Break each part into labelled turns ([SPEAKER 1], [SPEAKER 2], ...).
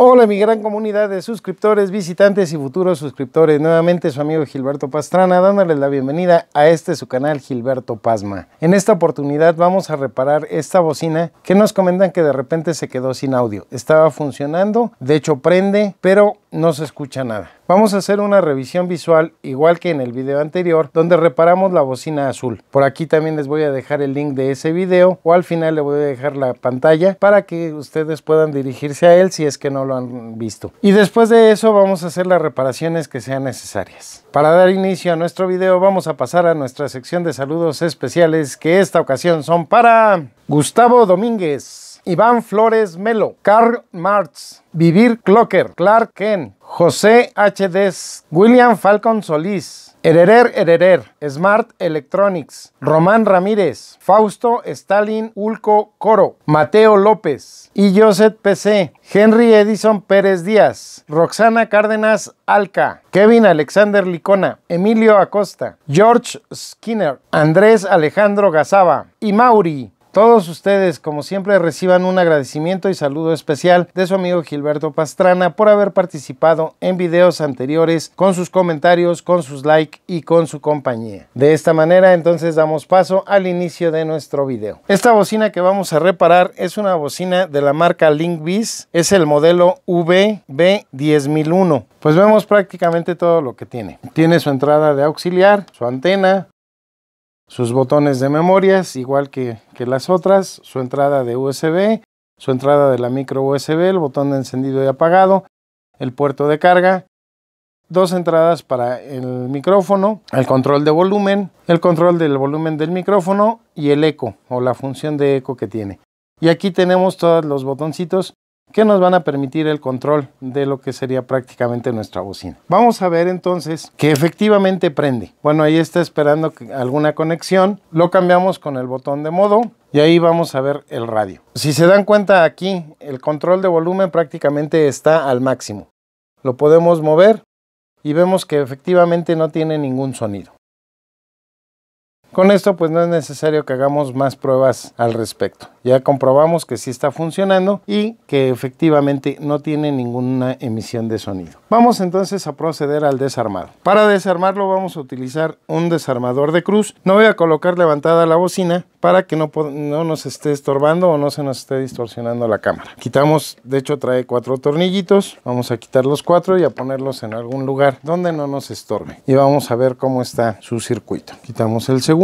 [SPEAKER 1] Hola mi gran comunidad de suscriptores, visitantes y futuros suscriptores. Nuevamente su amigo Gilberto Pastrana dándoles la bienvenida a este su canal Gilberto Pasma. En esta oportunidad vamos a reparar esta bocina que nos comentan que de repente se quedó sin audio. Estaba funcionando, de hecho prende, pero no se escucha nada. Vamos a hacer una revisión visual igual que en el video anterior donde reparamos la bocina azul. Por aquí también les voy a dejar el link de ese video o al final le voy a dejar la pantalla para que ustedes puedan dirigirse a él si es que no lo han visto. Y después de eso vamos a hacer las reparaciones que sean necesarias. Para dar inicio a nuestro video vamos a pasar a nuestra sección de saludos especiales que esta ocasión son para Gustavo Domínguez. Iván Flores Melo, Carl Marx, Vivir Clocker, Clark Ken, José Des, William Falcon Solís, Hererer Hererer, Smart Electronics, Román Ramírez, Fausto Stalin Ulco Coro, Mateo López y Joseph PC, Henry Edison Pérez Díaz, Roxana Cárdenas Alca, Kevin Alexander Licona, Emilio Acosta, George Skinner, Andrés Alejandro Gazaba y Mauri todos ustedes, como siempre, reciban un agradecimiento y saludo especial de su amigo Gilberto Pastrana por haber participado en videos anteriores con sus comentarios, con sus likes y con su compañía. De esta manera, entonces damos paso al inicio de nuestro video. Esta bocina que vamos a reparar es una bocina de la marca LinkBiz, es el modelo VB10001. Pues vemos prácticamente todo lo que tiene. Tiene su entrada de auxiliar, su antena, sus botones de memorias, igual que, que las otras, su entrada de USB, su entrada de la micro USB, el botón de encendido y apagado, el puerto de carga, dos entradas para el micrófono, el control de volumen, el control del volumen del micrófono y el eco o la función de eco que tiene. Y aquí tenemos todos los botoncitos que nos van a permitir el control de lo que sería prácticamente nuestra bocina. Vamos a ver entonces que efectivamente prende. Bueno, ahí está esperando alguna conexión. Lo cambiamos con el botón de modo y ahí vamos a ver el radio. Si se dan cuenta aquí, el control de volumen prácticamente está al máximo. Lo podemos mover y vemos que efectivamente no tiene ningún sonido. Con esto pues no es necesario que hagamos más pruebas al respecto. Ya comprobamos que sí está funcionando y que efectivamente no tiene ninguna emisión de sonido. Vamos entonces a proceder al desarmado. Para desarmarlo vamos a utilizar un desarmador de cruz. No voy a colocar levantada la bocina para que no, no nos esté estorbando o no se nos esté distorsionando la cámara. Quitamos, de hecho trae cuatro tornillitos. Vamos a quitar los cuatro y a ponerlos en algún lugar donde no nos estorbe. Y vamos a ver cómo está su circuito. Quitamos el segundo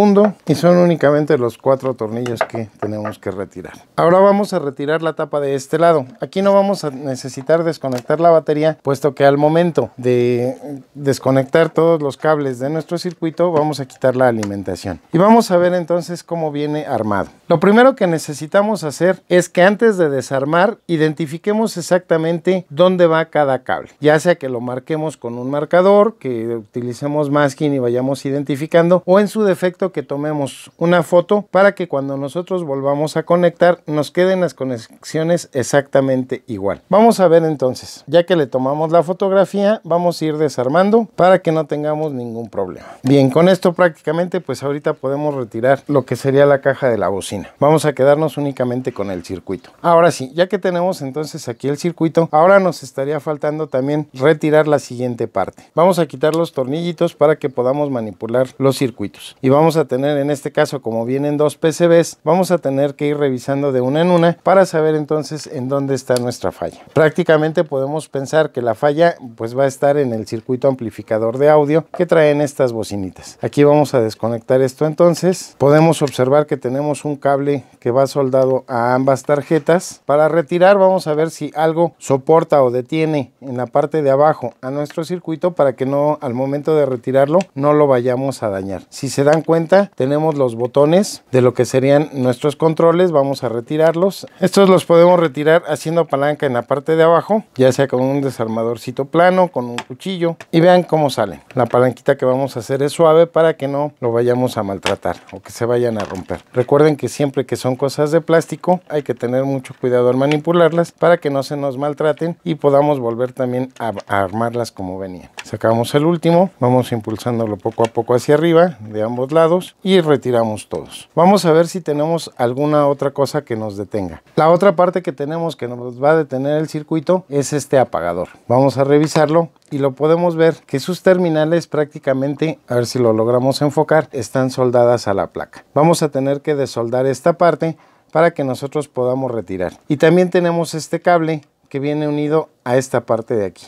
[SPEAKER 1] y son únicamente los cuatro tornillos que tenemos que retirar. Ahora vamos a retirar la tapa de este lado. Aquí no vamos a necesitar desconectar la batería puesto que al momento de desconectar todos los cables de nuestro circuito vamos a quitar la alimentación. Y vamos a ver entonces cómo viene armado. Lo primero que necesitamos hacer es que antes de desarmar identifiquemos exactamente dónde va cada cable. Ya sea que lo marquemos con un marcador, que utilicemos masking y vayamos identificando o en su defecto que tomemos una foto para que cuando nosotros volvamos a conectar nos queden las conexiones exactamente igual. Vamos a ver entonces, ya que le tomamos la fotografía, vamos a ir desarmando para que no tengamos ningún problema. Bien, con esto prácticamente pues ahorita podemos retirar lo que sería la caja de la bocina. Vamos a quedarnos únicamente con el circuito. Ahora sí, ya que tenemos entonces aquí el circuito, ahora nos estaría faltando también retirar la siguiente parte. Vamos a quitar los tornillitos para que podamos manipular los circuitos. Y vamos a tener en este caso como vienen dos PCBs, vamos a tener que ir revisando de una en una para saber entonces en dónde está nuestra falla. Prácticamente podemos pensar que la falla pues va a estar en el circuito amplificador de audio que traen estas bocinitas. Aquí vamos a desconectar esto entonces. Podemos observar que tenemos un cable que va soldado a ambas tarjetas. Para retirar vamos a ver si algo soporta o detiene en la parte de abajo a nuestro circuito para que no al momento de retirarlo no lo vayamos a dañar. Si se dan cuenta tenemos los botones de lo que serían nuestros controles. Vamos a retirarlos. Estos los podemos retirar haciendo palanca en la parte de abajo, ya sea con un desarmadorcito plano, con un cuchillo. Y vean cómo salen. La palanquita que vamos a hacer es suave para que no lo vayamos a maltratar o que se vayan a romper. Recuerden que siempre que son cosas de plástico hay que tener mucho cuidado al manipularlas para que no se nos maltraten y podamos volver también a, a armarlas como venían. Sacamos el último, vamos impulsándolo poco a poco hacia arriba de ambos lados y retiramos todos. Vamos a ver si tenemos alguna otra cosa que nos detenga. La otra parte que tenemos que nos va a detener el circuito es este apagador. Vamos a revisarlo y lo podemos ver que sus terminales prácticamente, a ver si lo logramos enfocar, están soldadas a la placa. Vamos a tener que desoldar esta parte para que nosotros podamos
[SPEAKER 2] retirar. Y también tenemos este cable que viene unido a esta parte de aquí.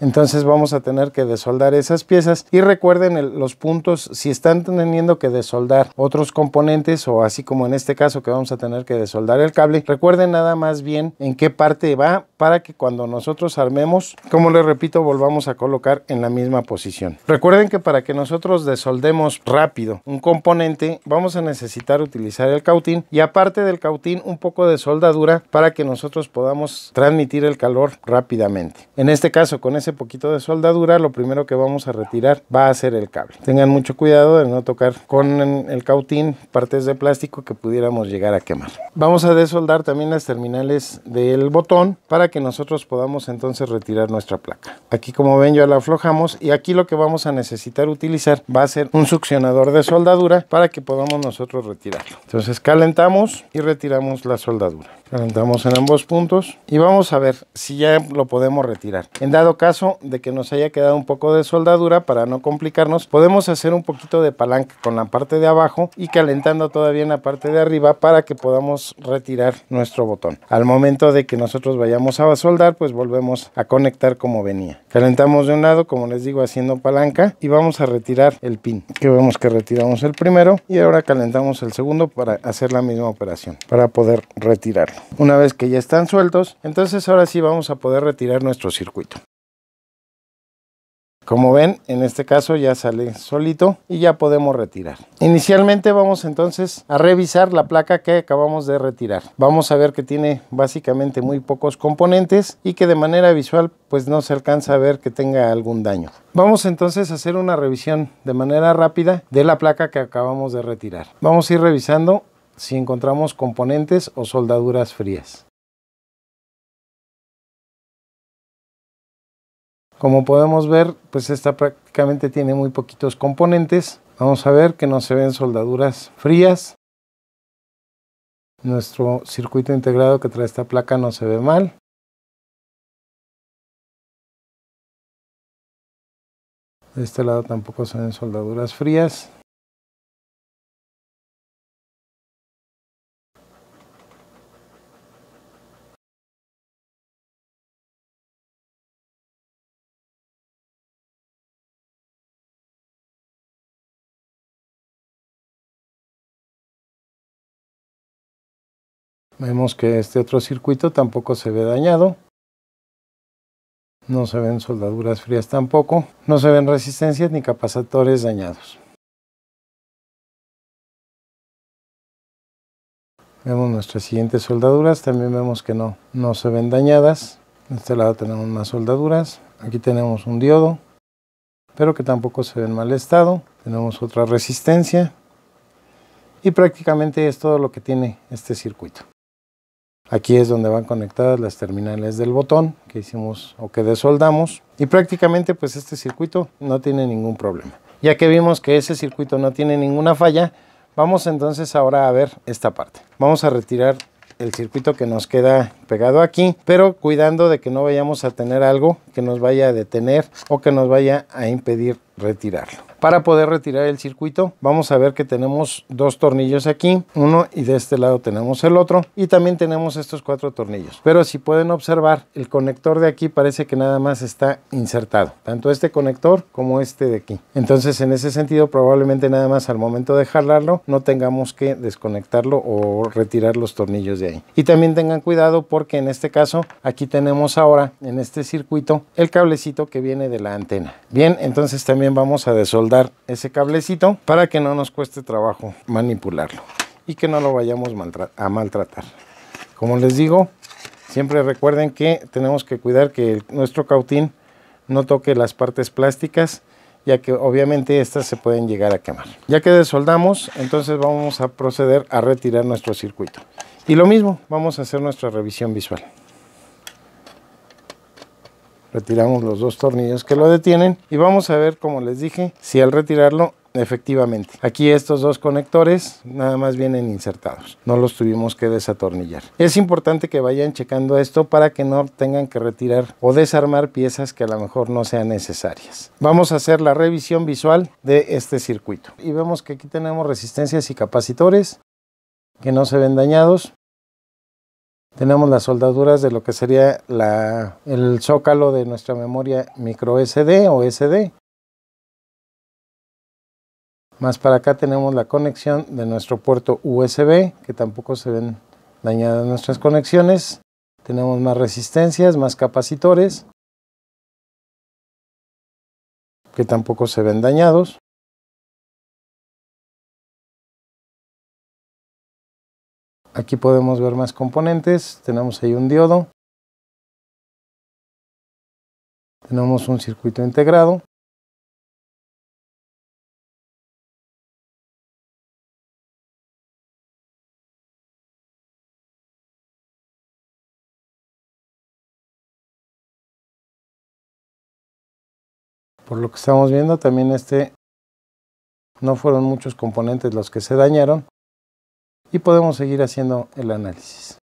[SPEAKER 2] Entonces vamos a tener que desoldar esas piezas y recuerden los puntos, si están teniendo que desoldar otros componentes
[SPEAKER 1] o así como en este caso que vamos a tener que desoldar el cable, recuerden nada más bien en qué parte va para que cuando nosotros armemos, como les repito, volvamos a colocar en la misma posición. Recuerden que para que nosotros desoldemos rápido un componente, vamos a necesitar utilizar el cautín y aparte del cautín un poco de soldadura para que nosotros podamos transmitir el calor rápidamente. En este caso con ese poquito de soldadura, lo primero que vamos a retirar va a ser el cable. Tengan mucho cuidado de no tocar con el cautín partes de plástico que pudiéramos llegar a quemar. Vamos a desoldar también las terminales del botón para que nosotros podamos entonces retirar nuestra placa. Aquí como ven ya la aflojamos y aquí lo que vamos a necesitar utilizar va a ser un succionador de soldadura para que podamos nosotros retirarlo. Entonces calentamos y retiramos la soldadura calentamos en ambos puntos y vamos a ver si ya lo podemos retirar en dado caso de que nos haya quedado un poco de soldadura para no complicarnos podemos hacer un poquito de palanca con la parte de abajo y calentando todavía en la parte de arriba para que podamos retirar nuestro botón al momento de que nosotros vayamos a soldar pues volvemos a conectar como venía calentamos de un lado como les digo haciendo palanca y vamos a retirar el pin que vemos que retiramos el primero y ahora calentamos el segundo para hacer la misma operación para poder retirar una vez que ya están sueltos, entonces ahora sí vamos a poder retirar nuestro circuito. Como ven, en este caso ya sale solito y ya podemos retirar. Inicialmente vamos entonces a revisar la placa que acabamos de retirar. Vamos a ver que tiene básicamente muy pocos componentes y que de manera visual pues no se alcanza a ver que tenga algún daño. Vamos entonces a hacer una revisión de manera rápida de la placa que acabamos de retirar. Vamos a ir
[SPEAKER 2] revisando si encontramos componentes o soldaduras frías. Como podemos ver, pues esta prácticamente tiene muy poquitos componentes. Vamos a ver que no se ven soldaduras frías.
[SPEAKER 3] Nuestro circuito integrado que trae esta placa no se ve mal. De este lado tampoco se ven soldaduras frías. Vemos que este otro circuito tampoco se ve
[SPEAKER 2] dañado. No se ven soldaduras frías tampoco. No se ven resistencias ni capacitores dañados. Vemos nuestras siguientes soldaduras, también vemos que no, se ven
[SPEAKER 1] dañadas. en este lado tenemos más soldaduras. Aquí tenemos un diodo, pero que tampoco se ve en mal estado. Tenemos otra resistencia. Y prácticamente es todo lo que tiene este circuito. Aquí es donde van conectadas las terminales del botón que hicimos o que desoldamos. Y prácticamente pues este circuito no tiene ningún problema. Ya que vimos que ese circuito no tiene ninguna falla, vamos entonces ahora a ver esta parte. Vamos a retirar el circuito que nos queda pegado aquí, pero cuidando de que no vayamos a tener algo que nos vaya a detener o que nos vaya a impedir retirarlo para poder retirar el circuito vamos a ver que tenemos dos tornillos aquí uno y de este lado tenemos el otro y también tenemos estos cuatro tornillos pero si pueden observar el conector de aquí parece que nada más está insertado tanto este conector como este de aquí entonces en ese sentido probablemente nada más al momento de jalarlo no tengamos que desconectarlo o retirar los tornillos de ahí y también tengan cuidado porque en este caso aquí tenemos ahora en este circuito el cablecito que viene de la antena bien entonces también vamos a desoldar ese cablecito para que no nos cueste trabajo manipularlo y que no lo vayamos a maltratar. Como les digo, siempre recuerden que tenemos que cuidar que nuestro cautín no toque las partes plásticas ya que obviamente estas se pueden llegar a quemar. Ya que desoldamos, entonces vamos a proceder a retirar nuestro circuito. Y lo mismo, vamos a hacer nuestra revisión visual retiramos los dos tornillos que lo detienen y vamos a ver como les dije si al retirarlo efectivamente aquí estos dos conectores nada más vienen insertados no los tuvimos que desatornillar es importante que vayan checando esto para que no tengan que retirar o desarmar piezas que a lo mejor no sean necesarias vamos a hacer la revisión visual de este circuito y vemos que aquí tenemos resistencias y capacitores que no se ven dañados tenemos las soldaduras de lo que sería el zócalo de nuestra memoria micro SD o SD. Más para acá tenemos la conexión de nuestro puerto
[SPEAKER 2] USB, que tampoco se ven dañadas nuestras conexiones. Tenemos más
[SPEAKER 3] resistencias, más capacitores, que tampoco se ven dañados. Aquí podemos ver más componentes. Tenemos ahí un diodo. Tenemos un circuito integrado. Por lo que estamos viendo también este no fueron muchos componentes los que se dañaron,
[SPEAKER 2] y podemos seguir haciendo el análisis.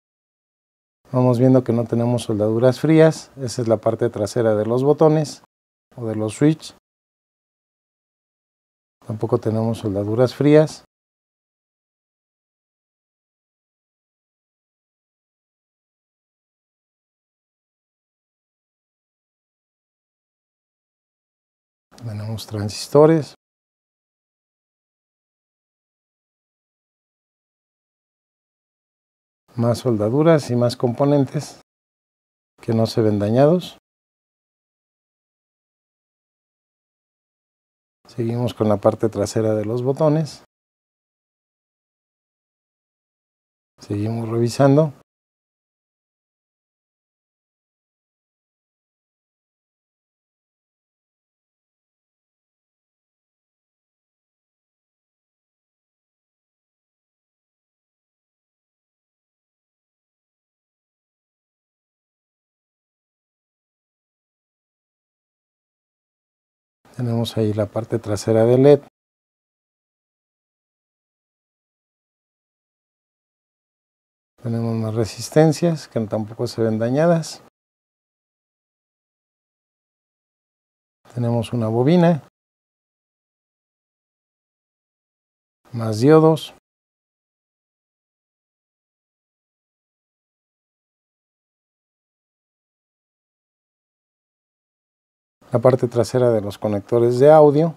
[SPEAKER 2] Vamos viendo que no tenemos soldaduras frías, esa es la parte trasera de los botones o de los switch.
[SPEAKER 3] Tampoco tenemos soldaduras frías. Tenemos transistores. más soldaduras y más componentes que no se ven dañados. Seguimos con la parte trasera de los botones. Seguimos revisando. tenemos ahí la parte trasera del LED tenemos más resistencias que tampoco se ven dañadas tenemos una bobina más diodos la parte trasera de los conectores de audio.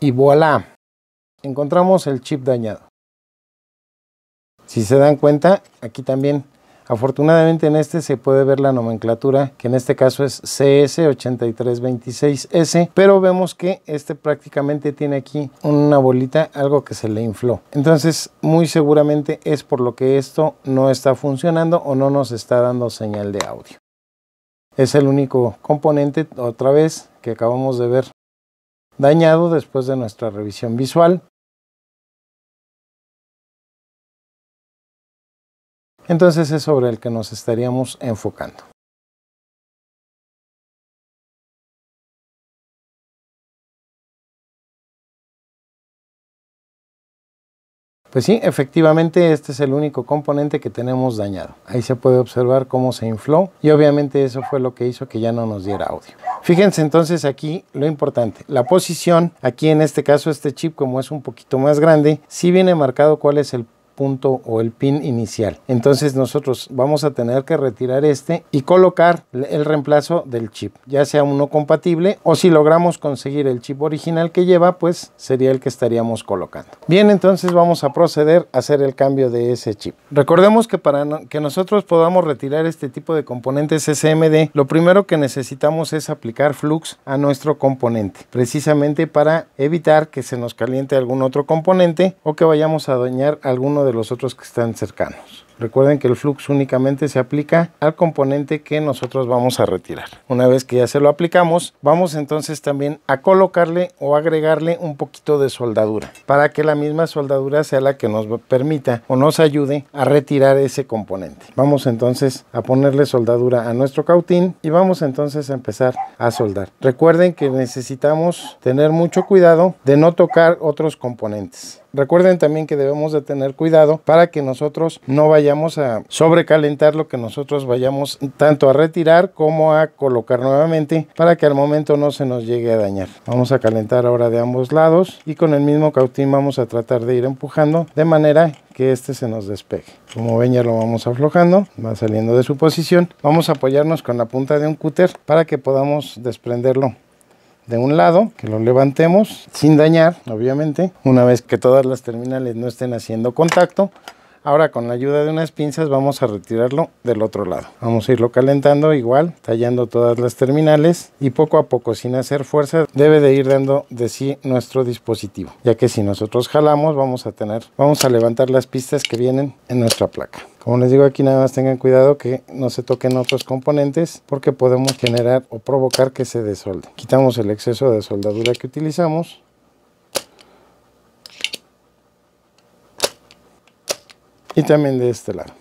[SPEAKER 3] Y voilà, encontramos el chip dañado. Si se dan cuenta, aquí
[SPEAKER 1] también, afortunadamente en este se puede ver la nomenclatura, que en este caso es CS8326S, pero vemos que este prácticamente tiene aquí una bolita, algo que se le infló. Entonces, muy seguramente es por lo que esto no está funcionando o no nos está dando señal de audio. Es el único componente,
[SPEAKER 3] otra vez, que acabamos de ver dañado después de nuestra revisión visual. Entonces es sobre el que nos estaríamos enfocando. Pues sí, efectivamente este es el único componente que tenemos
[SPEAKER 1] dañado. Ahí se puede observar cómo se infló y obviamente eso fue lo que hizo que ya no nos diera audio. Fíjense entonces aquí lo importante, la posición, aquí en este caso este chip como es un poquito más grande, sí viene marcado cuál es el punto o el pin inicial. Entonces nosotros vamos a tener que retirar este y colocar el reemplazo del chip, ya sea uno compatible o si logramos conseguir el chip original que lleva, pues sería el que estaríamos colocando. Bien, entonces vamos a proceder a hacer el cambio de ese chip. Recordemos que para que nosotros podamos retirar este tipo de componentes SMD, lo primero que necesitamos es aplicar flux a nuestro componente, precisamente para evitar que se nos caliente algún otro componente o que vayamos a dañar alguno de los otros que están cercanos. Recuerden que el flux únicamente se aplica al componente que nosotros vamos a retirar. Una vez que ya se lo aplicamos, vamos entonces también a colocarle o agregarle un poquito de soldadura para que la misma soldadura sea la que nos permita o nos ayude a retirar ese componente. Vamos entonces a ponerle soldadura a nuestro cautín y vamos entonces a empezar a soldar. Recuerden que necesitamos tener mucho cuidado de no tocar otros componentes. Recuerden también que debemos de tener cuidado para que nosotros no vayamos a sobrecalentar lo que nosotros vayamos tanto a retirar como a colocar nuevamente para que al momento no se nos llegue a dañar. Vamos a calentar ahora de ambos lados y con el mismo cautín vamos a tratar de ir empujando de manera que este se nos despegue. Como ven ya lo vamos aflojando, va saliendo de su posición. Vamos a apoyarnos con la punta de un cúter para que podamos desprenderlo de un lado, que lo levantemos sin dañar, obviamente, una vez que todas las terminales no estén haciendo contacto, Ahora con la ayuda de unas pinzas vamos a retirarlo del otro lado. Vamos a irlo calentando igual, tallando todas las terminales y poco a poco sin hacer fuerza debe de ir dando de sí nuestro dispositivo. Ya que si nosotros jalamos vamos a tener, vamos a levantar las pistas que vienen en nuestra placa. Como les digo aquí nada más tengan cuidado que no se toquen otros componentes porque podemos generar o provocar que se desolde. Quitamos el exceso de soldadura que utilizamos y también de este lado.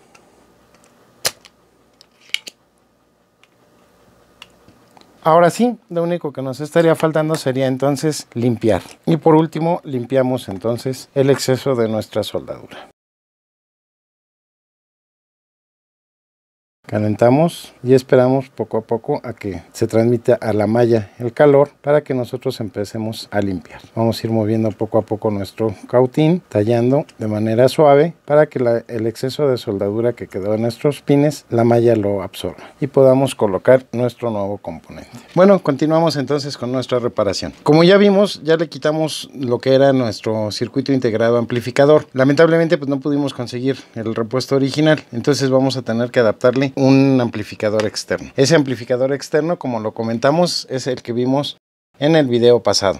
[SPEAKER 1] Ahora sí, lo único que nos estaría faltando sería entonces limpiar. Y por último, limpiamos
[SPEAKER 2] entonces el exceso de nuestra soldadura. Calentamos y esperamos poco a poco a que se transmita
[SPEAKER 1] a la malla el calor para que nosotros empecemos a limpiar. Vamos a ir moviendo poco a poco nuestro cautín, tallando de manera suave para que el exceso de soldadura que quedó en nuestros pines, la malla lo absorba y podamos colocar nuestro nuevo componente. Bueno, continuamos entonces con nuestra reparación. Como ya vimos, ya le quitamos lo que era nuestro circuito integrado amplificador. Lamentablemente pues no pudimos conseguir el repuesto original, entonces vamos a tener que adaptarle un amplificador externo. Ese amplificador externo, como lo comentamos, es el que vimos en el video pasado.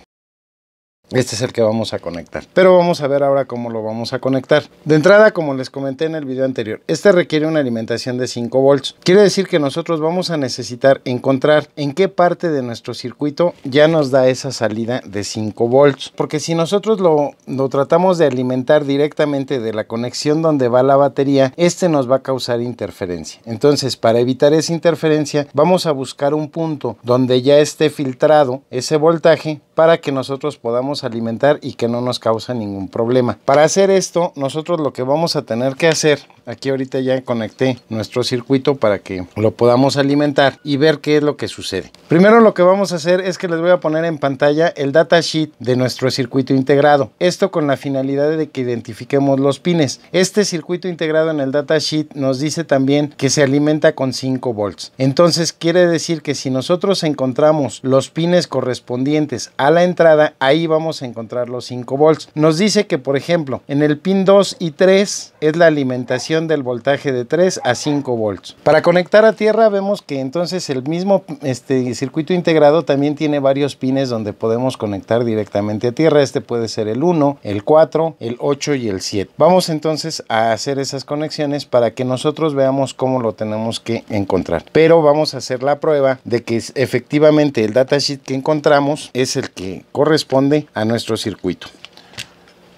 [SPEAKER 1] Este es el que vamos a conectar. Pero vamos a ver ahora cómo lo vamos a conectar. De entrada, como les comenté en el video anterior, este requiere una alimentación de 5 volts. Quiere decir que nosotros vamos a necesitar encontrar en qué parte de nuestro circuito ya nos da esa salida de 5 volts. Porque si nosotros lo, lo tratamos de alimentar directamente de la conexión donde va la batería, este nos va a causar interferencia. Entonces, para evitar esa interferencia, vamos a buscar un punto donde ya esté filtrado ese voltaje para que nosotros podamos alimentar y que no nos causa ningún problema. Para hacer esto, nosotros lo que vamos a tener que hacer Aquí ahorita ya conecté nuestro circuito para que lo podamos alimentar y ver qué es lo que sucede. Primero lo que vamos a hacer es que les voy a poner en pantalla el datasheet de nuestro circuito integrado. Esto con la finalidad de que identifiquemos los pines. Este circuito integrado en el datasheet nos dice también que se alimenta con 5 volts. Entonces quiere decir que si nosotros encontramos los pines correspondientes a la entrada, ahí vamos a encontrar los 5 volts. Nos dice que por ejemplo en el pin 2 y 3 es la alimentación del voltaje de 3 a 5 volts. Para conectar a tierra vemos que entonces el mismo este, circuito integrado también tiene varios pines donde podemos conectar directamente a tierra. Este puede ser el 1, el 4, el 8 y el 7. Vamos entonces a hacer esas conexiones para que nosotros veamos cómo lo tenemos que encontrar. Pero vamos a hacer la prueba de que efectivamente el datasheet que encontramos es el que corresponde a nuestro circuito.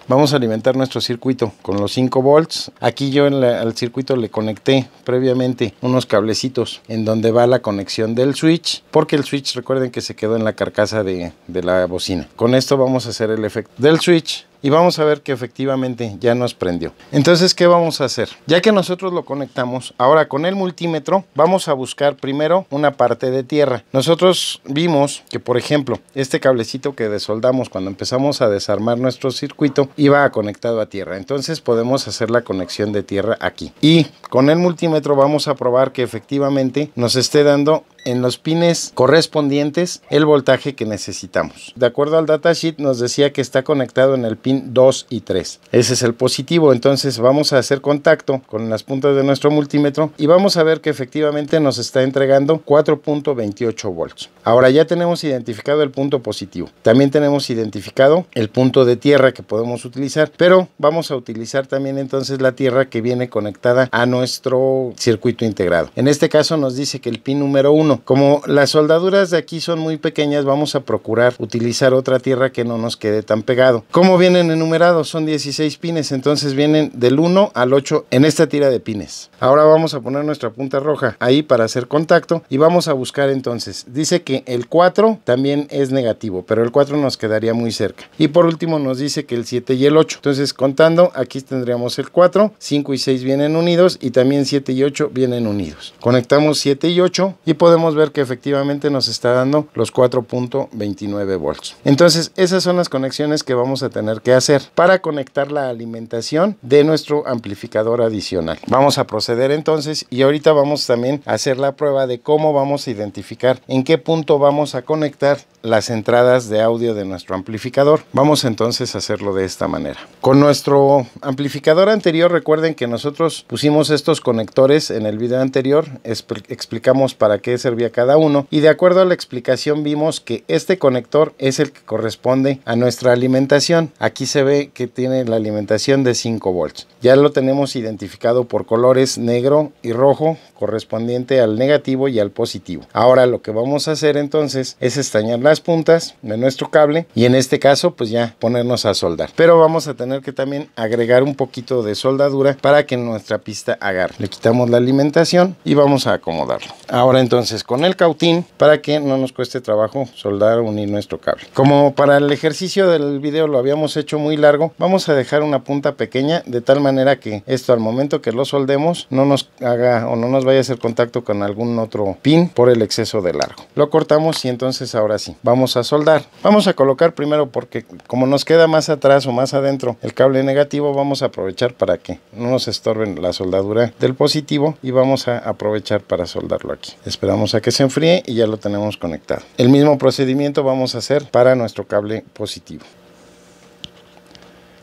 [SPEAKER 1] Vamos a alimentar nuestro circuito con los 5 volts. Aquí yo en al circuito le conecté previamente unos cablecitos en donde va la conexión del switch, porque el switch recuerden que se quedó en la carcasa de, de la bocina. Con esto vamos a hacer el efecto del switch y vamos a ver que efectivamente ya nos prendió. Entonces, ¿qué vamos a hacer? Ya que nosotros lo conectamos, ahora con el multímetro vamos a buscar primero una parte de tierra. Nosotros vimos que, por ejemplo, este cablecito que desoldamos cuando empezamos a desarmar nuestro circuito iba conectado a tierra. Entonces podemos hacer la conexión de tierra aquí. Y con el multímetro vamos a probar que efectivamente nos esté dando en los pines correspondientes el voltaje que necesitamos. De acuerdo al datasheet nos decía que está conectado en el pin pin 2 y 3. Ese es el positivo, entonces vamos a hacer contacto con las puntas de nuestro multímetro y vamos a ver que efectivamente nos está entregando 4.28 volts. Ahora ya tenemos identificado el punto positivo. También tenemos identificado el punto de tierra que podemos utilizar, pero vamos a utilizar también entonces la tierra que viene conectada a nuestro circuito integrado. En este caso nos dice que el pin número 1, como las soldaduras de aquí son muy pequeñas, vamos a procurar utilizar otra tierra que no nos quede tan pegado. Como viene enumerados, son 16 pines, entonces vienen del 1 al 8 en esta tira de pines. Ahora vamos a poner nuestra punta roja ahí para hacer contacto y vamos a buscar entonces. Dice que el 4 también es negativo, pero el 4 nos quedaría muy cerca. Y por último nos dice que el 7 y el 8. Entonces contando, aquí tendríamos el 4, 5 y 6 vienen unidos y también 7 y 8 vienen unidos. Conectamos 7 y 8 y podemos ver que efectivamente nos está dando los 4.29 volts. Entonces esas son las conexiones que vamos a tener que hacer para conectar la alimentación de nuestro amplificador adicional. Vamos a proceder entonces y ahorita vamos también a hacer la prueba de cómo vamos a identificar en qué punto vamos a conectar las entradas de audio de nuestro amplificador. Vamos entonces a hacerlo de esta manera. Con nuestro amplificador anterior recuerden que nosotros pusimos estos conectores en el video anterior, explicamos para qué servía cada uno y de acuerdo a la explicación vimos que este conector es el que corresponde a nuestra alimentación. Aquí aquí se ve que tiene la alimentación de 5 volts. Ya lo tenemos identificado por colores negro y rojo correspondiente al negativo y al positivo. Ahora lo que vamos a hacer entonces es estañar las puntas de nuestro cable y en este caso pues ya ponernos a soldar. Pero vamos a tener que también agregar un poquito de soldadura para que nuestra pista agarre. Le quitamos la alimentación y vamos a acomodarlo. Ahora entonces con el cautín para que no nos cueste trabajo soldar unir nuestro cable. Como para el ejercicio del video lo habíamos hecho muy largo, vamos a dejar una punta pequeña de tal manera que esto al momento que lo soldemos no nos haga o no nos vaya a hacer contacto con algún otro pin por el exceso de largo. Lo cortamos y entonces ahora sí, vamos a soldar. Vamos a colocar primero porque como nos queda más atrás o más adentro el cable negativo, vamos a aprovechar para que no nos estorben la soldadura del positivo y vamos a aprovechar para soldarlo aquí. Esperamos a que se enfríe y ya lo tenemos conectado. El mismo procedimiento vamos a hacer para nuestro cable positivo.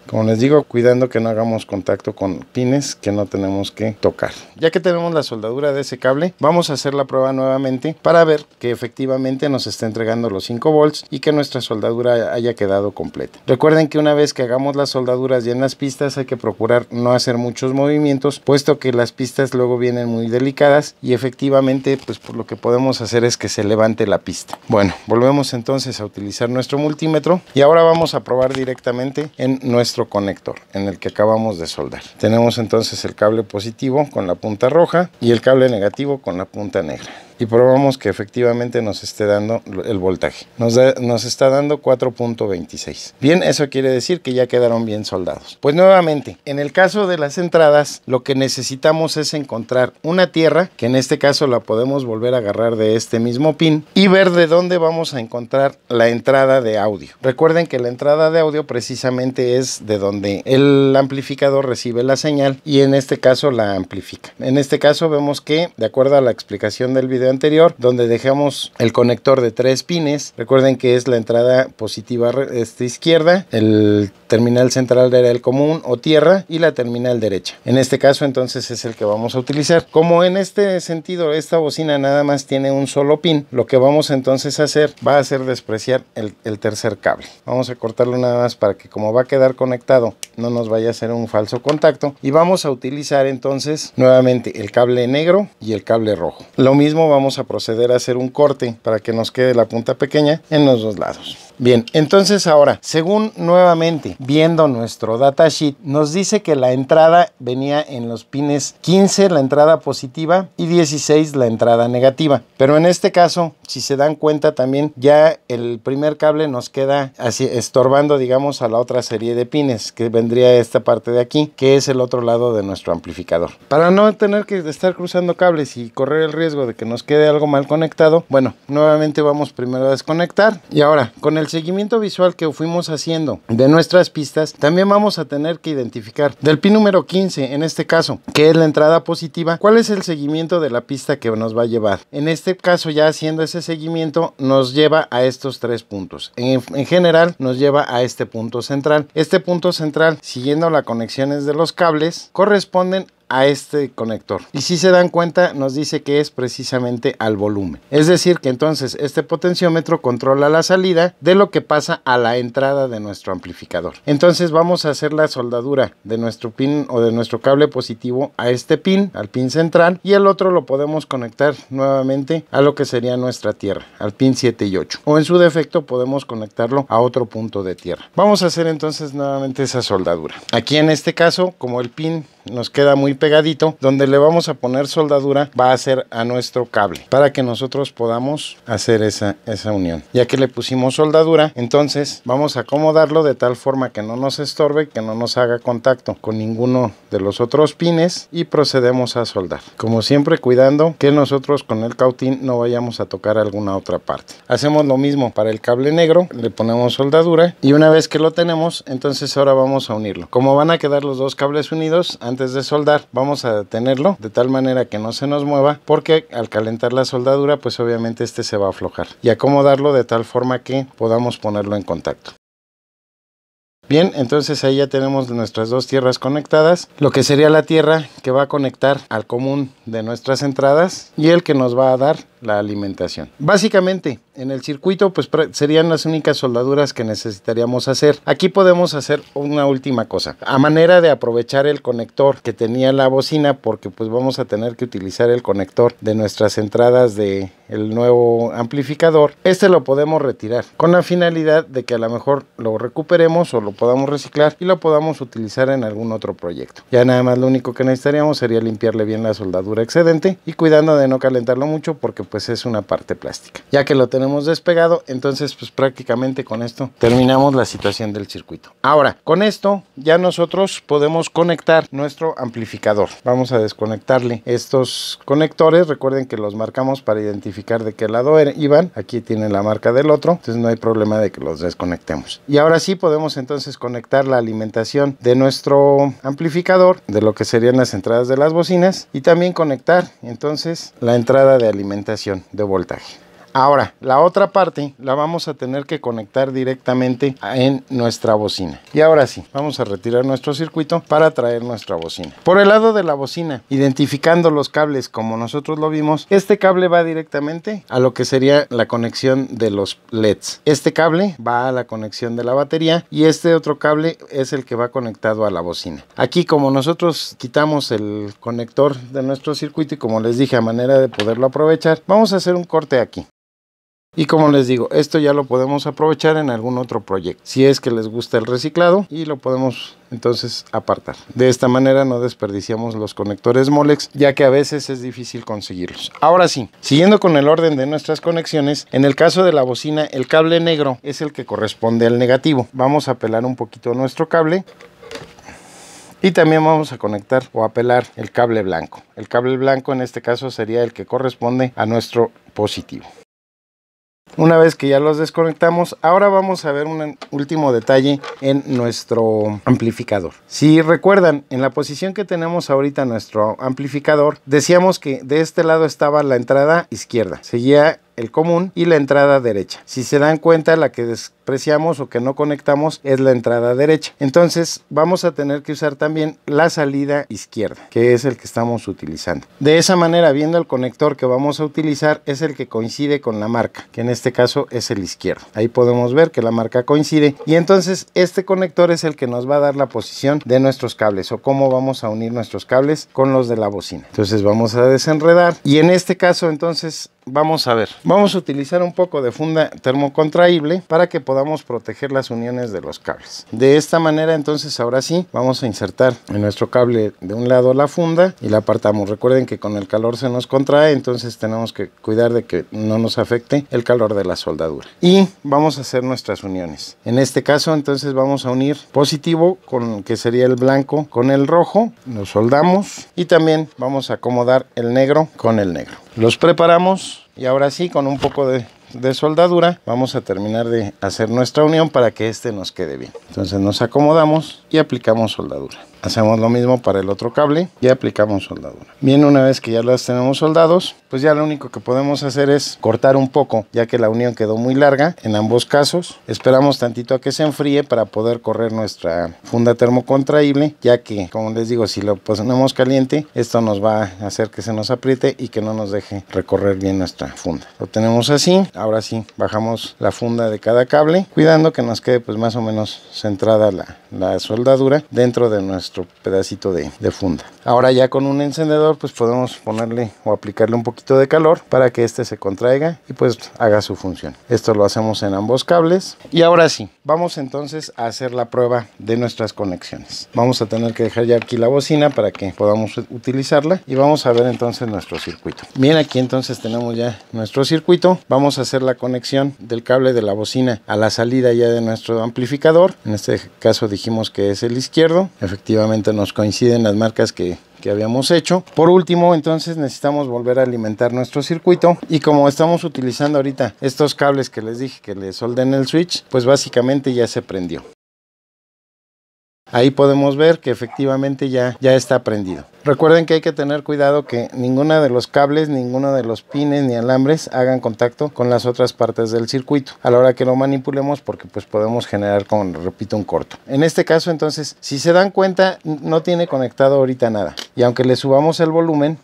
[SPEAKER 1] Como les digo, cuidando que no hagamos contacto con pines que no tenemos que tocar. Ya que tenemos la soldadura de ese cable, vamos a hacer la prueba nuevamente para ver que efectivamente nos está entregando los 5 volts y que nuestra soldadura haya quedado completa. Recuerden que una vez que hagamos las soldaduras y en las pistas hay que procurar no hacer muchos movimientos, puesto que las pistas luego vienen muy delicadas y efectivamente pues por lo que podemos hacer es que se levante la pista. Bueno, volvemos entonces a utilizar nuestro multímetro y ahora vamos a probar directamente en nuestro conector en el que acabamos de soldar. Tenemos entonces el cable positivo con la punta roja y el cable negativo con la punta negra y probamos que efectivamente nos esté dando el voltaje. Nos, nos está dando 4.26. Bien, eso quiere decir que ya quedaron bien soldados. Pues nuevamente, en el caso de las entradas, lo que necesitamos es encontrar una tierra, que en este caso la podemos volver a agarrar de este mismo pin, y ver de dónde vamos a encontrar la entrada de audio. Recuerden que la entrada de audio precisamente es de donde el amplificador recibe la señal y en este caso la amplifica. En este caso vemos que, de acuerdo a la explicación del video, anterior, donde dejamos el conector de tres pines. Recuerden que es la entrada positiva esta izquierda, el terminal central era el común o tierra y la terminal derecha. En este caso entonces es el que vamos a utilizar. Como en este sentido esta bocina nada más tiene un solo pin, lo que vamos entonces a hacer va a ser despreciar el, tercer cable. Vamos a cortarlo nada más para que como va a quedar conectado no nos vaya a hacer un falso contacto y vamos a utilizar entonces nuevamente el cable negro y el cable rojo. Lo mismo vamos a proceder a hacer un corte para que nos quede la punta pequeña en los dos lados. Bien, entonces ahora, según nuevamente viendo nuestro datasheet, nos dice que la entrada venía en los pines 15, la entrada positiva, y 16, la entrada negativa. Pero en este caso, si se dan cuenta también, ya el primer cable nos queda así, estorbando, digamos, a la otra serie de pines, que vendría esta parte de aquí, que es el otro lado de nuestro amplificador. Para no tener que estar cruzando cables y correr el riesgo de que nos quede algo mal conectado, bueno, nuevamente vamos primero a desconectar. Y ahora, con el seguimiento visual que fuimos haciendo de nuestras pistas, también vamos a tener que identificar del pin número 15, en este caso, que es la entrada positiva, cuál es el seguimiento de la pista que nos va a llevar. En este caso, ya haciendo ese seguimiento, nos lleva a estos tres puntos. En, en general, nos lleva a este punto central. Este punto central, siguiendo las conexiones de los cables, corresponden a este conector. Y si se dan cuenta, nos dice que es precisamente al volumen. Es decir, que entonces este potenciómetro controla la salida de lo que pasa a la entrada de nuestro amplificador. Entonces vamos a hacer la soldadura de nuestro pin o de nuestro cable positivo a este pin, al pin central, y el otro lo podemos conectar nuevamente a lo que sería nuestra tierra, al pin 7 y 8. O en su defecto podemos conectarlo a otro punto de tierra. Vamos a hacer entonces nuevamente esa soldadura. Aquí en este caso, como el pin nos queda muy pegadito, donde le vamos a poner soldadura va a ser a nuestro cable para que nosotros podamos hacer esa, esa unión. Ya que le pusimos soldadura, entonces vamos a acomodarlo de tal forma que no nos estorbe, que no nos haga contacto con ninguno de los otros pines y procedemos a soldar. Como siempre cuidando que nosotros con el cautín no vayamos a tocar alguna otra parte. Hacemos lo mismo para el cable negro, le ponemos soldadura y una vez que lo tenemos, entonces ahora vamos a unirlo. Como van a quedar los dos cables unidos, antes de soldar vamos a detenerlo de tal manera que no se nos mueva porque al calentar la soldadura pues obviamente este se va a aflojar y acomodarlo de tal forma que podamos ponerlo en contacto. Bien, entonces ahí ya tenemos nuestras dos tierras conectadas, lo que sería la tierra que va a conectar al común de nuestras entradas y el que nos va a dar la alimentación. Básicamente, en el circuito pues serían las únicas soldaduras que necesitaríamos hacer. Aquí podemos hacer una última cosa. A manera de aprovechar el conector que tenía la bocina porque pues vamos a tener que utilizar el conector de nuestras entradas de el nuevo amplificador. Este lo podemos retirar con la finalidad de que a lo mejor lo recuperemos o lo podamos reciclar y lo podamos utilizar en algún otro proyecto. Ya nada más lo único que necesitaríamos sería limpiarle bien la soldadura excedente y cuidando de no calentarlo mucho porque pues, pues es una parte plástica. Ya que lo tenemos despegado, entonces pues prácticamente con esto terminamos la situación del circuito. Ahora, con esto ya nosotros podemos conectar nuestro amplificador. Vamos a desconectarle estos conectores. Recuerden que los marcamos para identificar de qué lado iban. Aquí tiene la marca del otro, entonces no hay problema de que los desconectemos. Y ahora sí podemos entonces conectar la
[SPEAKER 3] alimentación
[SPEAKER 1] de nuestro amplificador, de lo que serían las entradas de las bocinas y también conectar entonces la entrada de alimentación de voltaje. Ahora, la otra parte la vamos a tener que conectar directamente en nuestra bocina. Y ahora sí, vamos a retirar nuestro circuito para traer nuestra bocina. Por el lado de la bocina, identificando los cables como nosotros lo vimos, este cable va directamente a lo que sería la conexión de los LEDs. Este cable va a la conexión de la batería y este otro cable es el que va conectado a la bocina. Aquí como nosotros quitamos el conector de nuestro circuito y como les dije a manera de poderlo aprovechar, vamos a hacer un corte aquí. Y como les digo, esto ya lo podemos aprovechar en algún otro proyecto. Si es que les gusta el reciclado y lo podemos entonces apartar. De esta manera no desperdiciamos los conectores Molex, ya que a veces es difícil conseguirlos. Ahora sí, siguiendo con el orden de nuestras conexiones, en el caso de la bocina, el cable negro es el que corresponde al negativo. Vamos a pelar un poquito nuestro cable y también vamos a conectar o a pelar el cable blanco. El cable blanco en este caso sería el que corresponde a nuestro positivo. Una vez que ya los desconectamos, ahora vamos a ver un último detalle en nuestro amplificador. Si recuerdan, en la posición que tenemos ahorita nuestro amplificador, decíamos que de este lado estaba la entrada izquierda. Seguía el común y la entrada derecha. Si se dan cuenta, la que despreciamos o que no conectamos es la entrada derecha. Entonces vamos a tener que usar también la salida izquierda, que es el que estamos utilizando. De esa manera, viendo el conector que vamos a utilizar, es el que coincide con la marca, que en este caso es el izquierdo. Ahí podemos ver que la marca coincide y entonces este conector es el que nos va a dar la posición de nuestros cables o cómo vamos a unir nuestros cables con los de la bocina. Entonces vamos a desenredar y en este caso entonces Vamos a ver, vamos a utilizar un poco de funda termocontraíble para que podamos proteger las uniones de los cables. De esta manera entonces ahora sí vamos a insertar en nuestro cable de un lado la funda y la apartamos. Recuerden que con el calor se nos contrae, entonces tenemos que cuidar de que no nos afecte el calor de la soldadura. Y vamos a hacer nuestras uniones. En este caso entonces vamos a unir positivo con que sería el blanco con el rojo, lo soldamos y también vamos a acomodar el negro con el negro. Los preparamos y ahora sí, con un poco de, soldadura, vamos a terminar de hacer nuestra unión para que este nos quede bien. Entonces nos acomodamos y aplicamos soldadura. Hacemos lo mismo para el otro cable y aplicamos soldadura. Bien, una vez que ya las tenemos soldados, pues ya lo único que podemos hacer es cortar un poco, ya que la unión quedó muy larga en ambos casos. Esperamos tantito a que se enfríe para poder correr nuestra funda termocontraíble, ya que, como les digo, si lo ponemos caliente, esto nos va a hacer que se nos apriete y que no nos deje recorrer bien nuestra funda. Lo tenemos así. Ahora sí, bajamos la funda de cada cable, cuidando que nos quede pues más o menos centrada la, la soldadura dentro de nuestro pedacito de, funda. Ahora ya con un encendedor pues podemos ponerle o aplicarle un poquito de calor para que este se contraiga y pues haga su función. Esto lo hacemos en ambos cables. Y ahora sí, vamos entonces a hacer la prueba de nuestras conexiones. Vamos a tener que dejar ya aquí la bocina para que podamos utilizarla y vamos a ver entonces nuestro circuito. Bien, aquí entonces tenemos ya nuestro circuito. Vamos a hacer la conexión del cable de la bocina a la salida ya de nuestro amplificador. En este caso dijimos que es el izquierdo. Efectivamente nos coinciden las marcas que que habíamos hecho. Por último, entonces necesitamos volver a alimentar nuestro circuito y como estamos utilizando ahorita estos cables que les dije que le solden el switch, pues básicamente ya se prendió. Ahí podemos ver que efectivamente ya, ya está prendido. Recuerden que hay que tener cuidado que ninguno de los cables, ninguno de los pines ni alambres hagan contacto con las otras partes del circuito a la hora que lo manipulemos porque pues podemos generar, con, repito, un corto. En este caso entonces, si se dan cuenta, no tiene conectado ahorita nada. Y aunque le subamos el volumen,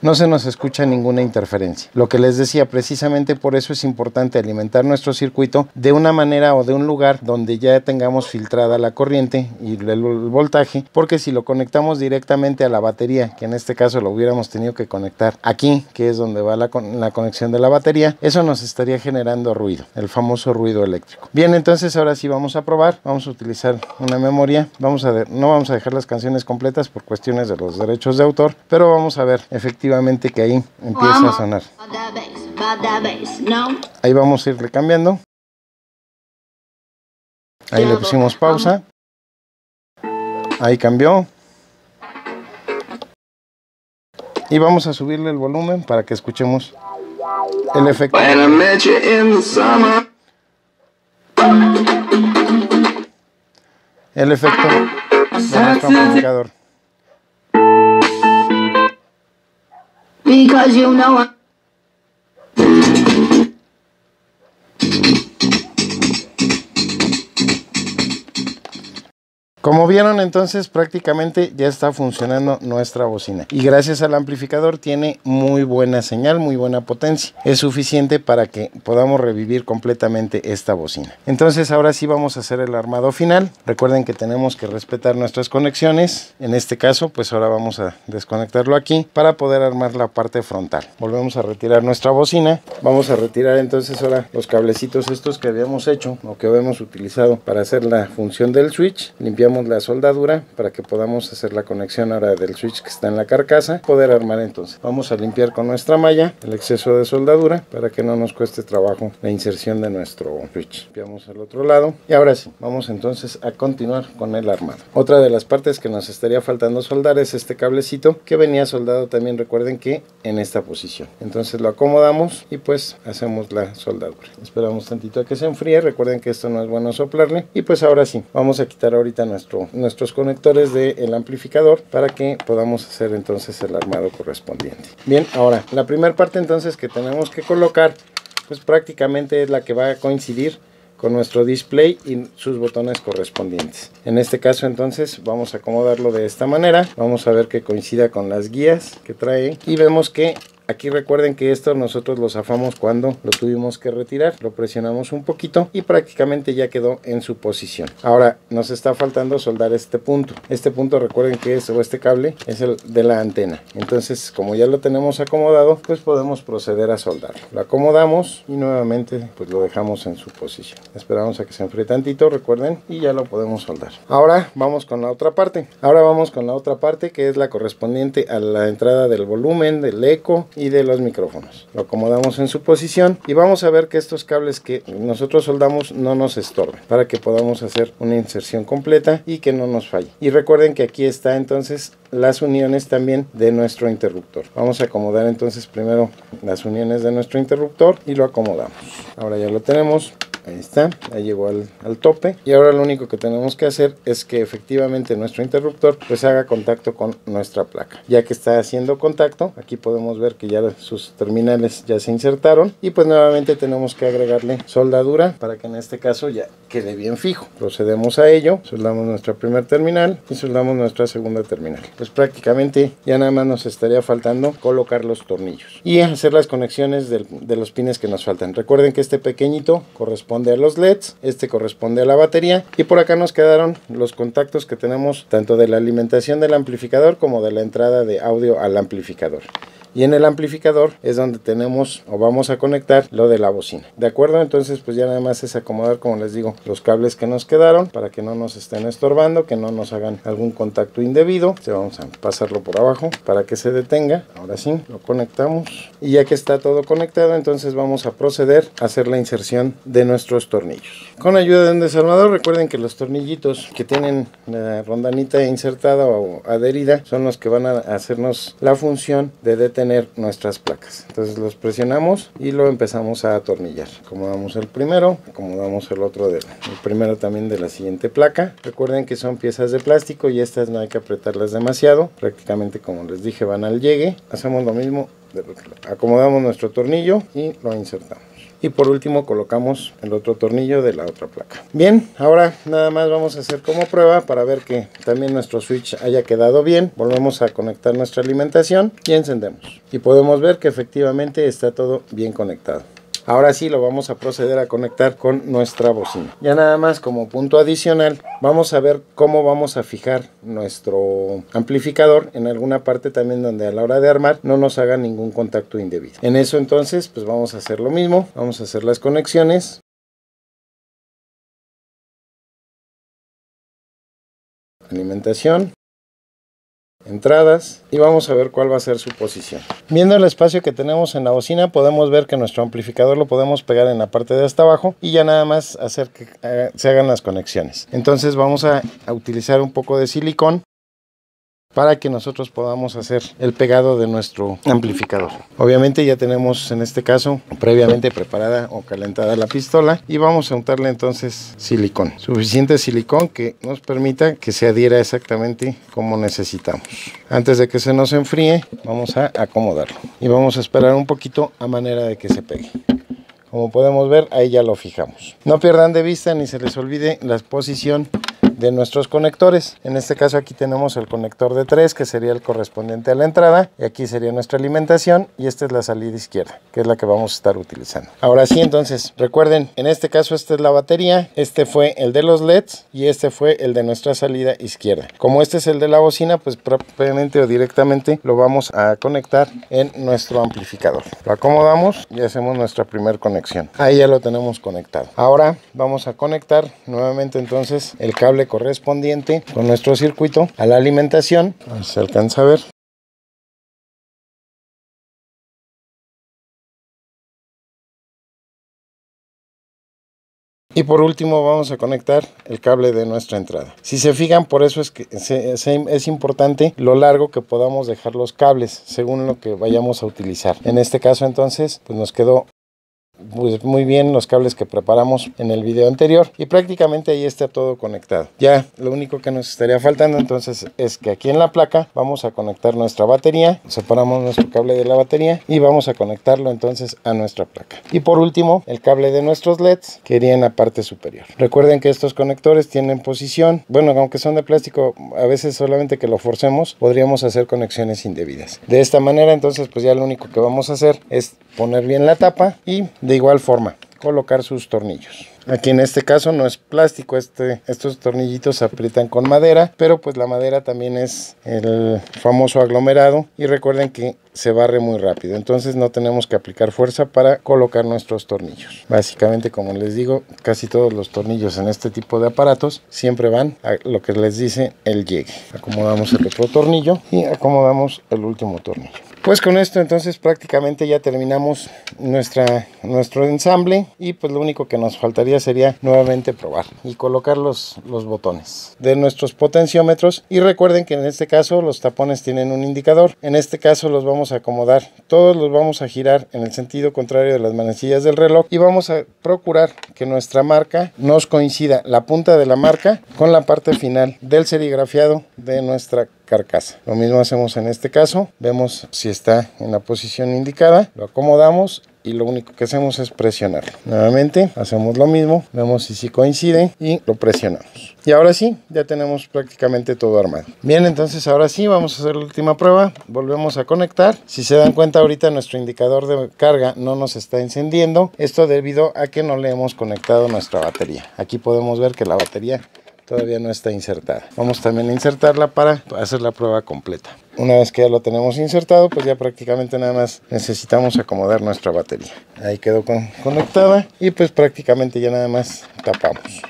[SPEAKER 1] no se nos escucha ninguna interferencia. Lo que les decía, precisamente por eso es importante alimentar nuestro circuito de una manera o de un lugar donde ya tengamos filtrada la corriente y el voltaje, porque si lo conectamos directamente a la batería, que en este caso lo hubiéramos tenido que conectar aquí, que es donde va la, conexión de la batería, eso nos estaría generando ruido, el famoso ruido eléctrico. Bien, entonces ahora sí vamos a probar, vamos a utilizar una memoria, vamos a no vamos a dejar las canciones completas por cuestiones de los derechos de autor, pero vamos a ver efectivamente que ahí empieza a sonar.
[SPEAKER 2] Ahí vamos a irle cambiando. Ahí le pusimos pausa. Ahí cambió.
[SPEAKER 1] Y vamos a subirle el volumen para que escuchemos el efecto. El efecto de
[SPEAKER 3] nuestro amplificador. because you know I
[SPEAKER 1] Como vieron entonces prácticamente ya está funcionando nuestra bocina y gracias al amplificador tiene muy buena señal, muy buena potencia. Es suficiente para que podamos revivir completamente esta bocina. Entonces ahora sí vamos a hacer el armado final. Recuerden que tenemos que respetar nuestras conexiones. En este caso pues ahora vamos a desconectarlo aquí para poder armar la parte frontal. Volvemos a retirar nuestra bocina. Vamos a retirar entonces ahora los cablecitos estos que habíamos hecho o que habíamos utilizado para hacer la función del switch. Limpiamos la soldadura para que podamos hacer la conexión ahora del switch que está en la carcasa, poder armar entonces. Vamos a limpiar con nuestra malla el exceso de soldadura para que no nos cueste trabajo la inserción de nuestro switch. Limpiamos el otro lado y ahora sí, vamos entonces a continuar con el armado. Otra de las partes que nos estaría faltando soldar es este cablecito que venía soldado también recuerden que en esta posición. Entonces lo acomodamos y pues hacemos la soldadura. Esperamos tantito a que se enfríe, recuerden que esto no es bueno soplarle y pues ahora sí, vamos a quitar ahorita nuestro nuestros conectores del amplificador para que podamos hacer entonces el armado correspondiente. Bien, ahora la primera parte entonces que tenemos que colocar pues prácticamente es la que va a coincidir con nuestro display y sus botones correspondientes. En este caso entonces vamos a acomodarlo de esta manera. Vamos a ver que coincida con las guías que trae y vemos que Aquí recuerden que esto nosotros lo zafamos cuando lo tuvimos que retirar. Lo presionamos un poquito y prácticamente ya quedó en su posición. Ahora nos está faltando soldar este punto. Este punto recuerden que es o este cable es el de la antena. Entonces como ya lo tenemos acomodado pues podemos proceder a soldarlo. Lo acomodamos y nuevamente pues lo dejamos en su posición. Esperamos a que se enfríe tantito recuerden y ya lo podemos soldar. Ahora vamos con la otra parte. Ahora vamos con la otra parte que es la correspondiente a la entrada del volumen, del eco y de los micrófonos. Lo acomodamos en su posición y vamos a ver que estos cables que nosotros soldamos no nos estorben para que podamos hacer una inserción completa y que no nos falle. Y recuerden que aquí está entonces las uniones también de nuestro interruptor. Vamos a acomodar entonces primero las uniones de nuestro interruptor y lo acomodamos. Ahora ya lo tenemos. Ahí está, ya llegó al, tope. Y ahora lo único que tenemos que hacer es que efectivamente nuestro interruptor pues haga contacto con nuestra placa. Ya que está haciendo contacto, aquí podemos ver que ya sus terminales ya se insertaron. Y pues nuevamente tenemos que agregarle soldadura para que en este caso ya quede bien fijo. Procedemos a ello, soldamos nuestra primer terminal y soldamos nuestra segunda terminal. Pues prácticamente ya nada más nos estaría faltando colocar los tornillos y hacer las conexiones de los pines que nos faltan. Recuerden que este pequeñito corresponde corresponde a los LEDs, este corresponde a la batería y por acá nos quedaron los contactos que tenemos tanto de la alimentación del amplificador como de la entrada de audio al amplificador y en el amplificador es donde tenemos o vamos a conectar lo de la bocina. De acuerdo, entonces pues ya nada más es acomodar como les digo los cables que nos quedaron para que no nos estén estorbando, que no nos hagan algún contacto indebido. Se vamos a pasarlo por abajo para que se detenga. Ahora sí, lo conectamos y ya que está todo conectado entonces vamos a proceder a hacer la inserción de nuestros tornillos. Con ayuda de un desarmador recuerden que los tornillitos que tienen la eh, rondanita insertada o adherida son los que van a hacernos la función de detener tener nuestras placas. Entonces los presionamos y lo empezamos a atornillar. Acomodamos el primero, acomodamos el otro del el primero también de la siguiente placa. Recuerden que son piezas de plástico y estas no hay que apretarlas demasiado. Prácticamente como les dije van al llegue. Hacemos lo mismo, acomodamos nuestro tornillo y lo insertamos y por último colocamos el otro tornillo de la otra placa bien ahora nada más vamos a hacer como prueba para ver que también nuestro switch haya quedado bien volvemos a conectar nuestra alimentación y encendemos y podemos ver que efectivamente está todo bien conectado Ahora sí lo vamos a proceder a conectar con nuestra bocina. Ya nada más como punto adicional, vamos a ver cómo vamos a fijar nuestro amplificador en alguna parte también
[SPEAKER 2] donde a la hora de armar no nos haga ningún contacto indebido. En eso entonces pues vamos a hacer lo mismo, vamos
[SPEAKER 3] a hacer las conexiones. Alimentación, entradas y vamos a ver
[SPEAKER 1] cuál va a ser su posición. Viendo el espacio que tenemos en la bocina podemos ver que nuestro amplificador lo podemos pegar en la parte de hasta abajo y ya nada más hacer que eh, se hagan las conexiones. Entonces vamos a, a utilizar un poco de silicón para que nosotros podamos hacer el pegado de nuestro amplificador. Obviamente ya tenemos en este caso previamente preparada o calentada la pistola y vamos a untarle entonces silicón. Suficiente silicón que nos permita que se adhiera exactamente como necesitamos. Antes de que se nos enfríe vamos a acomodarlo y vamos a esperar un poquito a manera de que se pegue. Como podemos ver ahí ya lo fijamos. No pierdan de vista ni se les olvide la posición de nuestros conectores. En este caso aquí tenemos el conector de 3 que sería el correspondiente a la entrada y aquí sería nuestra alimentación y esta es la salida izquierda que es la que vamos a estar utilizando. Ahora sí entonces recuerden en este caso esta es la batería, este fue el de los LEDs y este fue el de nuestra salida izquierda. Como este es el de la bocina pues propiamente o directamente lo vamos a conectar en nuestro amplificador. Lo acomodamos y hacemos nuestra primera conexión. Ahí ya lo tenemos conectado. Ahora vamos a conectar nuevamente entonces el cable
[SPEAKER 3] correspondiente con nuestro circuito a la alimentación. Ah, se alcanza a ver. Y por último vamos a conectar el cable de nuestra
[SPEAKER 1] entrada. Si se fijan, por eso es que es importante lo largo que podamos dejar los cables según lo que vayamos a utilizar. En este caso entonces, pues nos quedó pues muy bien los cables que preparamos en el video anterior y prácticamente ahí está todo conectado ya lo único que nos estaría faltando entonces es que aquí en la placa vamos a conectar nuestra batería separamos nuestro cable de la batería y vamos a conectarlo entonces a nuestra placa y por último el cable de nuestros leds que iría en la parte superior recuerden que estos conectores tienen posición bueno aunque son de plástico a veces solamente que lo forcemos podríamos hacer conexiones indebidas de esta manera entonces pues ya lo único que vamos a hacer es poner bien la tapa y de igual forma colocar sus tornillos. Aquí en este caso no es plástico, este, estos tornillitos se aprietan con madera, pero pues la madera también es el famoso aglomerado y recuerden que se barre muy rápido, entonces no tenemos que aplicar fuerza para colocar nuestros tornillos. Básicamente como les digo, casi todos los tornillos en este tipo de aparatos siempre van a lo que les dice el llegue. Acomodamos el otro tornillo y acomodamos el último tornillo. Pues con esto entonces prácticamente ya terminamos nuestra, nuestro ensamble y pues lo único que nos faltaría sería nuevamente probar y colocar los, los botones de nuestros potenciómetros y recuerden que en este caso los tapones tienen un indicador, en este caso los vamos a acomodar, todos los vamos a girar en el sentido contrario de las manecillas del reloj y vamos a procurar que nuestra marca nos coincida la punta de la marca con la parte final del serigrafiado de nuestra carcasa. Lo mismo hacemos en este caso, vemos si está en la posición indicada, lo acomodamos y lo único que hacemos es presionar. Nuevamente hacemos lo mismo, vemos si coincide y lo presionamos. Y ahora sí, ya tenemos prácticamente todo armado. Bien, entonces ahora sí vamos a hacer la última prueba, volvemos a conectar. Si se dan cuenta ahorita nuestro indicador de carga no nos está encendiendo, esto debido a que no le hemos conectado nuestra batería. Aquí podemos ver que la batería todavía no está insertada. Vamos también a insertarla para hacer la prueba completa. Una vez que ya lo tenemos insertado, pues ya prácticamente nada más necesitamos acomodar nuestra batería. Ahí quedó conectada y pues prácticamente ya nada más tapamos.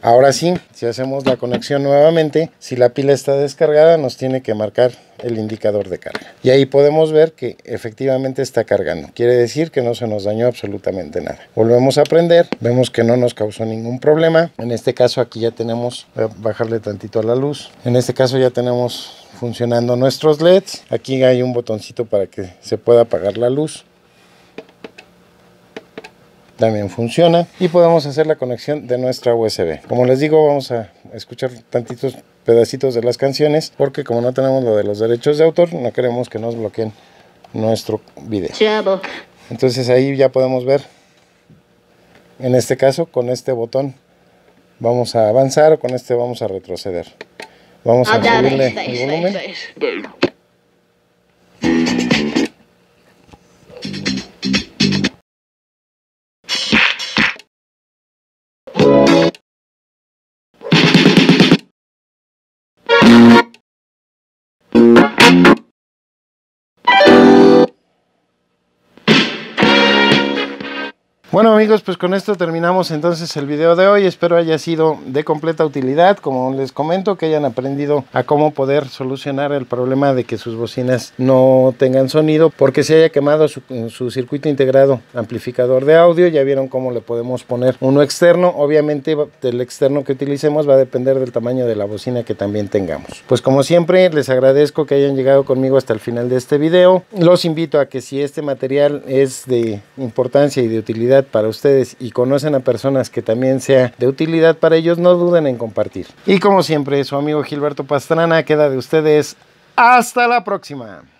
[SPEAKER 1] Ahora sí, si hacemos la conexión nuevamente, si la pila está descargada nos tiene que marcar el indicador de carga. Y ahí podemos ver que efectivamente está cargando. Quiere decir que no se nos dañó absolutamente nada. Volvemos a prender, vemos que no nos causó ningún problema. En este caso aquí ya tenemos, voy a bajarle tantito a la luz. En este caso ya tenemos funcionando nuestros LEDs. Aquí hay un botoncito para que se pueda apagar la luz también funciona y podemos hacer la conexión de nuestra USB. Como les digo, vamos a escuchar tantitos pedacitos de las canciones porque como no tenemos lo de los derechos de autor, no queremos que nos bloqueen nuestro video. Chavo. Entonces ahí ya podemos ver, en este caso con este botón vamos a avanzar o con este vamos a retroceder. Vamos a ah, subirle el volumen. Bueno amigos, pues con esto terminamos entonces el video de hoy. Espero haya sido de completa utilidad. Como les comento, que hayan aprendido a cómo poder solucionar el problema de que sus bocinas no tengan sonido porque se haya quemado su, circuito integrado amplificador de audio. Ya vieron cómo le podemos poner uno externo. Obviamente el externo que utilicemos va a depender del tamaño de la bocina que también tengamos. Pues como siempre, les agradezco que hayan llegado conmigo hasta el final de este video. Los invito a que si este material es de importancia y de utilidad, para ustedes y conocen a personas que también sea de utilidad para ellos, no duden en
[SPEAKER 3] compartir.
[SPEAKER 2] Y como siempre, su amigo Gilberto Pastrana queda de ustedes. Hasta la próxima.